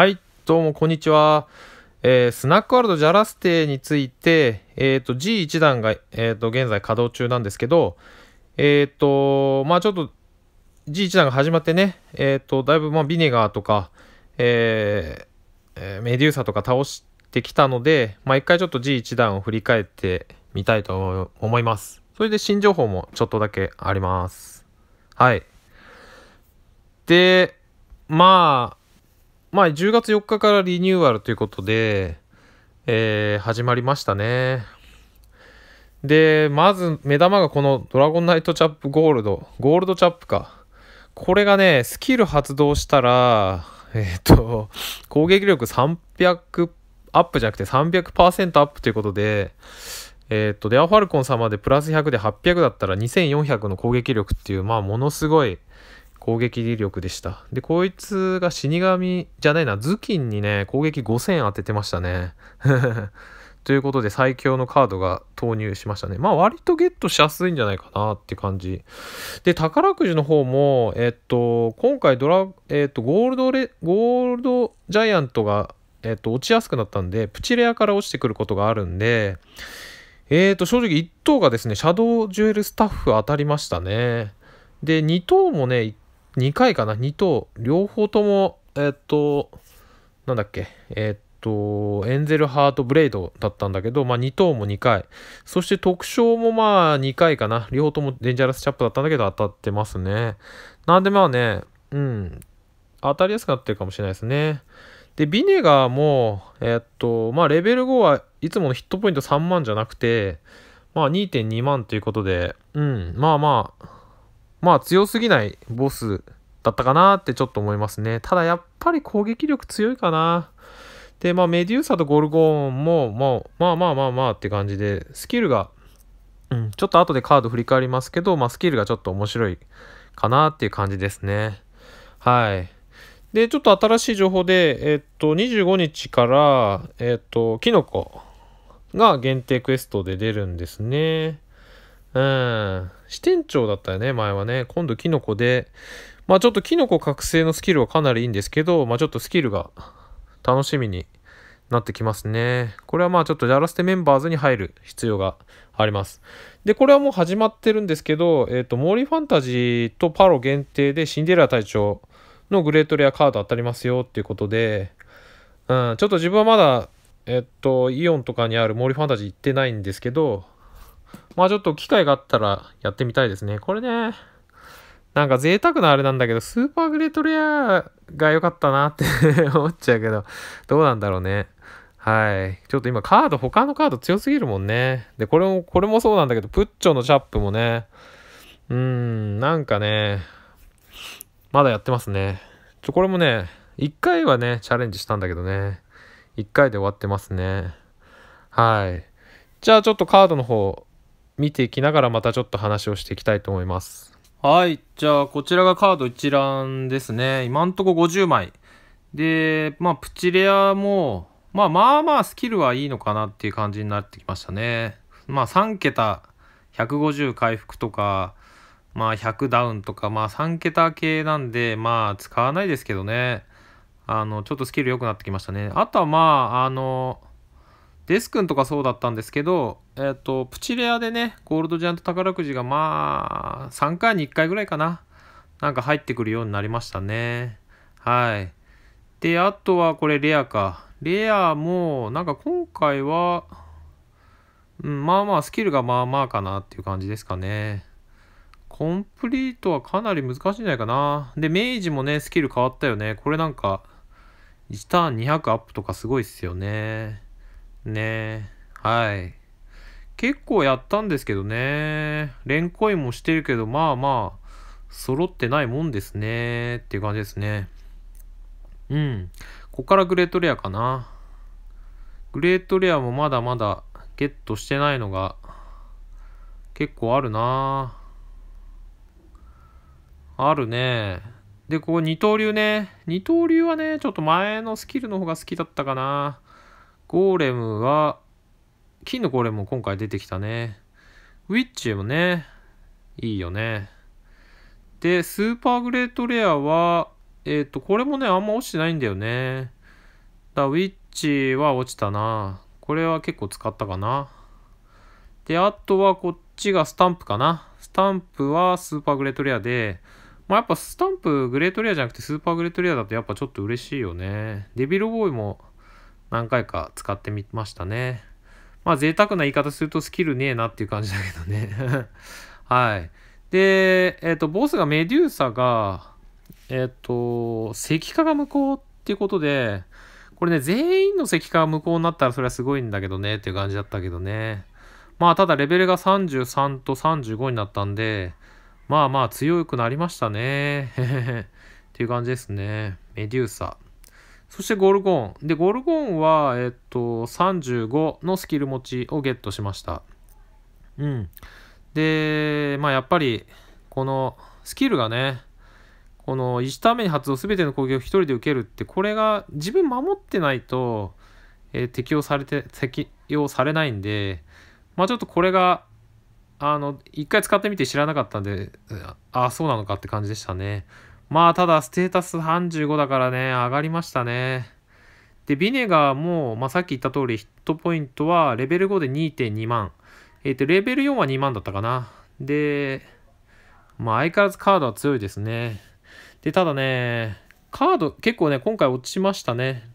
はい、どうもこんにちは。えー、スナックワールドジャラステについて、えーと、G1 弾が、えーと、現在稼働中なんですけど、えっ、ー、と、まあちょっと G1 弾が始まってね、えっ、ー、と、だいぶまあビネガーとか、えー、メデューサとか倒してきたので、まあ一回ちょっと G1 弾を振り返ってみたいと思います。それで新情報もちょっとだけあります。はい。で、まあ、まあ、10月4日からリニューアルということで、えー、始まりましたね。で、まず目玉がこのドラゴンナイトチャップゴールド、ゴールドチャップか。これがね、スキル発動したら、えっ、ー、と、攻撃力300アップじゃなくて300%アップということで、えっ、ー、と、デアファルコン様でプラス100で800だったら2400の攻撃力っていう、まあ、ものすごい、攻撃力でした。で、こいつが死神じゃないな、頭巾にね、攻撃5000当ててましたね。ということで最強のカードが投入しましたね。まあ割とゲットしやすいんじゃないかなって感じ。で、宝くじの方も、えっと、今回ドラ、えっと、ゴールドレ、ゴールドジャイアントが、えっと、落ちやすくなったんで、プチレアから落ちてくることがあるんで、えっと、正直1等がですね、シャドウジュエルスタッフ当たりましたね。で、2等もね、2回かな、2等、両方とも、えっと、なんだっけ、えっと、エンゼルハートブレイドだったんだけど、まあ、2等も2回、そして特賞もまあ2回かな、両方ともデンジャラスチャップだったんだけど当たってますね。なんでまあね、うん、当たりやすくなってるかもしれないですね。で、ビネガーも、えっと、まあ、レベル5はいつものヒットポイント3万じゃなくて、まあ、2.2万ということで、うん、まあまあ、まあ強すぎないボスだったかなってちょっと思いますね。ただやっぱり攻撃力強いかな。で、まあメデューサとゴルゴーンも、もうまあまあまあまあって感じで、スキルが、うん、ちょっと後でカード振り返りますけど、まあスキルがちょっと面白いかなっていう感じですね。はい。で、ちょっと新しい情報で、えっと、25日から、えっと、キノコが限定クエストで出るんですね。うん。支店長だったよね、前はね。今度キノコで。まあちょっとキノコ覚醒のスキルはかなりいいんですけど、まあちょっとスキルが楽しみになってきますね。これはまあちょっとやらせてメンバーズに入る必要があります。で、これはもう始まってるんですけど、えっ、ー、と、モーリーファンタジーとパロ限定でシンデレラ隊長のグレートレアカード当たりますよっていうことで、うん、ちょっと自分はまだ、えっ、と、イオンとかにあるモーリーファンタジー行ってないんですけど、まあちょっと機会があったらやってみたいですね。これね、なんか贅沢なあれなんだけど、スーパーグレートレアが良かったなって 思っちゃうけど、どうなんだろうね。はい。ちょっと今カード、他のカード強すぎるもんね。で、これも、これもそうなんだけど、プッチョのチャップもね、うーん、なんかね、まだやってますね。ちょ、これもね、1回はね、チャレンジしたんだけどね、1回で終わってますね。はい。じゃあちょっとカードの方、見ていきながらまたちょっと話をしていきたいと思います。はい。じゃあ、こちらがカード一覧ですね。今んとこ50枚。で、まあ、プチレアも、まあまあまあスキルはいいのかなっていう感じになってきましたね。まあ3桁150回復とか、まあ100ダウンとか、まあ3桁系なんで、まあ使わないですけどね。あの、ちょっとスキル良くなってきましたね。あとはまあ、あの、デス君とかそうだったんですけど、えっ、ー、と、プチレアでね、ゴールドジャンと宝くじがまあ、3回に1回ぐらいかな。なんか入ってくるようになりましたね。はい。で、あとはこれレアか。レアも、なんか今回は、うん、まあまあ、スキルがまあまあかなっていう感じですかね。コンプリートはかなり難しいんじゃないかな。で、明治もね、スキル変わったよね。これなんか、1ターン200アップとかすごいっすよね。ねはい。結構やったんですけどね。レンコインもしてるけど、まあまあ、揃ってないもんですね。っていう感じですね。うん。こっからグレートレアかな。グレートレアもまだまだゲットしてないのが結構あるなあるね。で、ここ二刀流ね。二刀流はね、ちょっと前のスキルの方が好きだったかな。ゴーレムは、金のゴーレムも今回出てきたね。ウィッチもね、いいよね。で、スーパーグレートレアは、えっ、ー、と、これもね、あんま落ちてないんだよね。だウィッチは落ちたな。これは結構使ったかな。で、あとはこっちがスタンプかな。スタンプはスーパーグレートレアで、まあ、やっぱスタンプグレートレアじゃなくてスーパーグレートレアだとやっぱちょっと嬉しいよね。デビルボーイも何回か使ってみましたね。まあ贅沢な言い方するとスキルねえなっていう感じだけどね はい。で、えっ、ー、と、ボスがメデューサが、えっ、ー、と、石化が無効っていうことで、これね、全員の石化が無効になったらそれはすごいんだけどねっていう感じだったけどね。まあただレベルが33と35になったんで、まあまあ強くなりましたね。っていう感じですね。メデューサ。そしてゴルゴーン。で、ゴルゴーンは、えっと、35のスキル持ちをゲットしました。うん。で、まあやっぱり、このスキルがね、この1ターン目に発動全ての攻撃を1人で受けるって、これが自分守ってないと、えー、適用されて、適用されないんで、まあちょっとこれが、あの、1回使ってみて知らなかったんで、ああ、そうなのかって感じでしたね。まあただステータス35だからね、上がりましたね。で、ビネガーも、まあ、さっき言った通りヒットポイントはレベル5で2.2万。えっ、ー、と、レベル4は2万だったかな。で、まあ相変わらずカードは強いですね。で、ただね、カード結構ね、今回落ちましたね。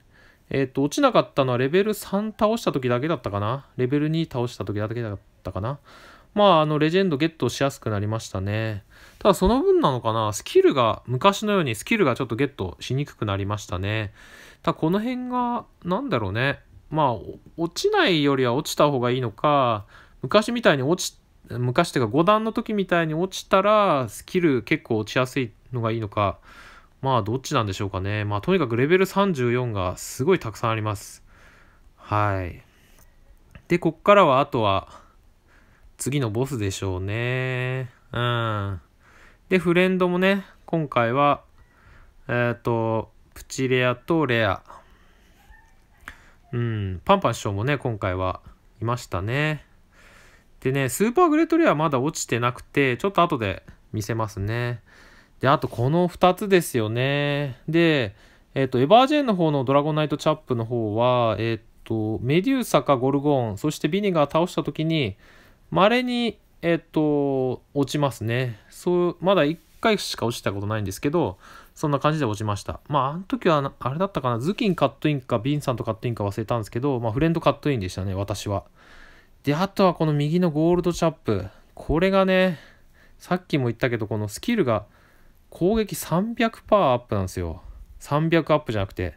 えっ、ー、と、落ちなかったのはレベル3倒した時だけだったかな。レベル2倒した時だけだったかな。まあ、あの、レジェンドゲットしやすくなりましたね。ただその分なのかな、スキルが、昔のようにスキルがちょっとゲットしにくくなりましたね。ただこの辺が、なんだろうね。まあ、落ちないよりは落ちた方がいいのか、昔みたいに落ち、昔っていうか5段の時みたいに落ちたら、スキル結構落ちやすいのがいいのか、まあ、どっちなんでしょうかね。まあ、とにかくレベル34がすごいたくさんあります。はい。で、こっからは、あとは、次のボスでしょうね。うん。で、フレンドもね、今回は、えっ、ー、と、プチレアとレア。うん、パンパン師匠もね、今回はいましたね。でね、スーパーグレートレアまだ落ちてなくて、ちょっと後で見せますね。で、あとこの2つですよね。で、えっ、ー、と、エバージェンの方のドラゴンナイトチャップの方は、えっ、ー、と、メデューサかゴルゴン、そしてビニが倒した時に、稀に、えっと、落ちますね。そう、まだ1回しか落ちたことないんですけど、そんな感じで落ちました。まあ、あの時は、あれだったかな、ズキンカットインか、ビンさんとカットインか忘れたんですけど、まあ、フレンドカットインでしたね、私は。で、あとはこの右のゴールドチャップ。これがね、さっきも言ったけど、このスキルが攻撃300%アップなんですよ。300アップじゃなくて。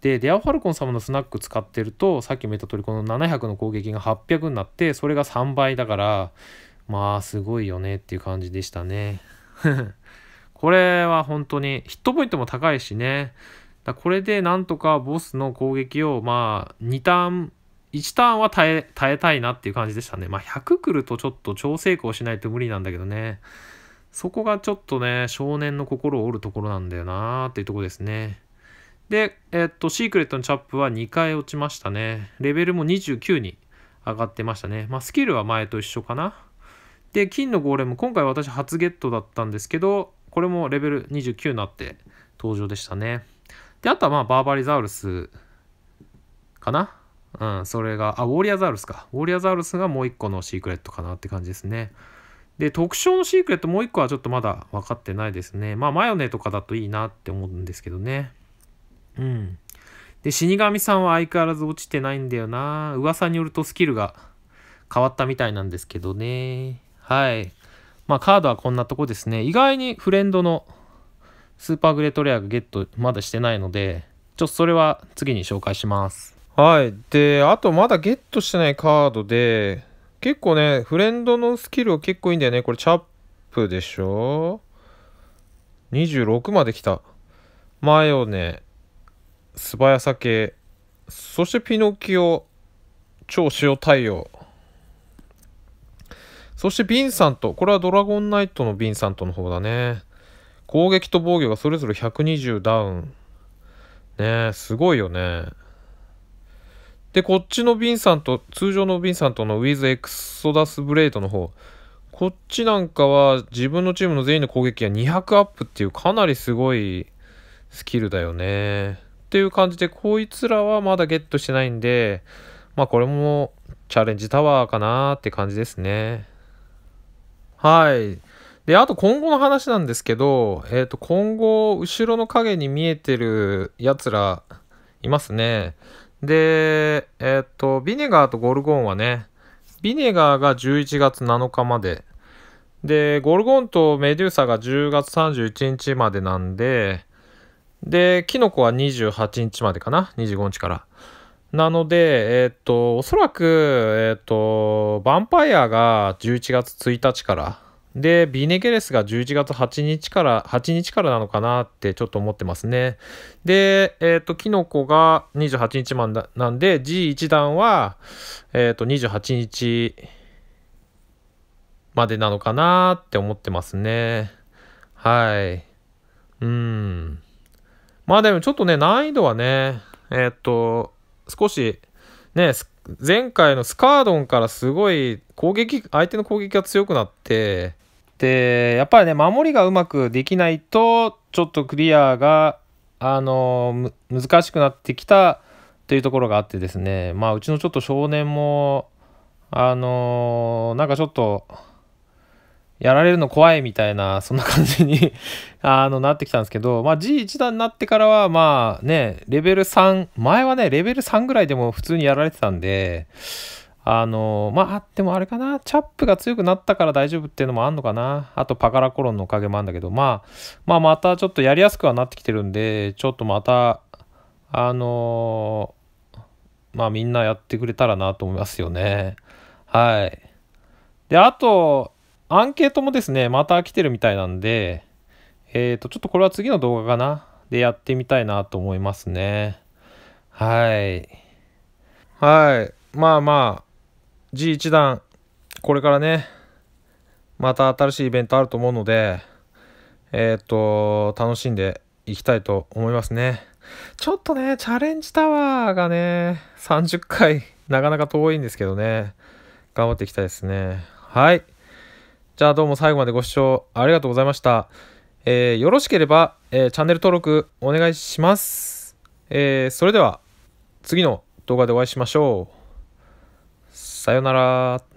でデアオファルコン様のスナック使ってるとさっきも言った通りこの700の攻撃が800になってそれが3倍だからまあすごいよねっていう感じでしたね これは本当にヒットポイントも高いしねだこれでなんとかボスの攻撃をまあ2ターン1ターンは耐え耐えたいなっていう感じでしたねまあ100くるとちょっと超成功しないと無理なんだけどねそこがちょっとね少年の心を折るところなんだよなーっていうとこですねで、えっと、シークレットのチャップは2回落ちましたね。レベルも29に上がってましたね。まあ、スキルは前と一緒かな。で、金のゴーレム、今回私初ゲットだったんですけど、これもレベル29になって登場でしたね。で、あとはまあ、バーバリザウルスかな。うん、それが、あ、ウォーリアザウルスか。ウォーリアザウルスがもう1個のシークレットかなって感じですね。で、特徴のシークレットもう1個はちょっとまだ分かってないですね。まあ、マヨネとかだといいなって思うんですけどね。うん。で、死神さんは相変わらず落ちてないんだよな。噂によるとスキルが変わったみたいなんですけどね。はい。まあカードはこんなとこですね。意外にフレンドのスーパーグレートレアがゲットまだしてないので、ちょっとそれは次に紹介します。はい。で、あとまだゲットしてないカードで、結構ね、フレンドのスキルは結構いいんだよね。これチャップでしょ ?26 まで来た。マヨネ、素早さ系そしてピノキオ超塩対応そしてビンさんとこれはドラゴンナイトのビンさんとの方だね攻撃と防御がそれぞれ120ダウンねすごいよねでこっちのビンさんと通常のビンさんとのウィズエクソダスブレイドの方こっちなんかは自分のチームの全員の攻撃が200アップっていうかなりすごいスキルだよね。っていう感じで、こいつらはまだゲットしてないんで、まあこれもチャレンジタワーかなーって感じですね。はい。で、あと今後の話なんですけど、えっ、ー、と、今後、後ろの影に見えてるやつら、いますね。で、えっ、ー、と、ビネガーとゴルゴンはね、ビネガーが11月7日まで、で、ゴルゴンとメデューサが10月31日までなんで、で、キノコは28日までかな ?25 日から。なので、えー、っと、おそらく、えー、っと、ヴァンパイアが11月1日から、で、ビネゲレスが11月8日から、8日からなのかなってちょっと思ってますね。で、えっ、と、キノコが28日までだなんで、G1 弾は、えっ、と、28日までなのかなって思ってますね。はい。うん。まあでもちょっとね、難易度はね、えー、っと、少し、ね、前回のスカードンからすごい攻撃、相手の攻撃が強くなって、で、やっぱりね、守りがうまくできないと、ちょっとクリアが、あの、難しくなってきたというところがあってですね、まあうちのちょっと少年も、あのー、なんかちょっと、やられるの怖いみたいな、そんな感じに あの、なってきたんですけど、まあ G1 段になってからは、まあね、レベル3、前はね、レベル3ぐらいでも普通にやられてたんで、あの、まあ、でもあれかな、チャップが強くなったから大丈夫っていうのもあんのかな。あとパカラコロンのおかげもあるんだけど、まあ、まあ、またちょっとやりやすくはなってきてるんで、ちょっとまた、あのまあみんなやってくれたらなと思いますよね。はい。で、あと、アンケートもですね、また来てるみたいなんで、えっ、ー、と、ちょっとこれは次の動画かなでやってみたいなと思いますね。はい。はい。まあまあ、G1 弾、これからね、また新しいイベントあると思うので、えっ、ー、と、楽しんでいきたいと思いますね。ちょっとね、チャレンジタワーがね、30回、なかなか遠いんですけどね、頑張っていきたいですね。はい。じゃあどうも最後までご視聴ありがとうございました。えー、よろしければ、えー、チャンネル登録お願いします。えー、それでは次の動画でお会いしましょう。さようなら。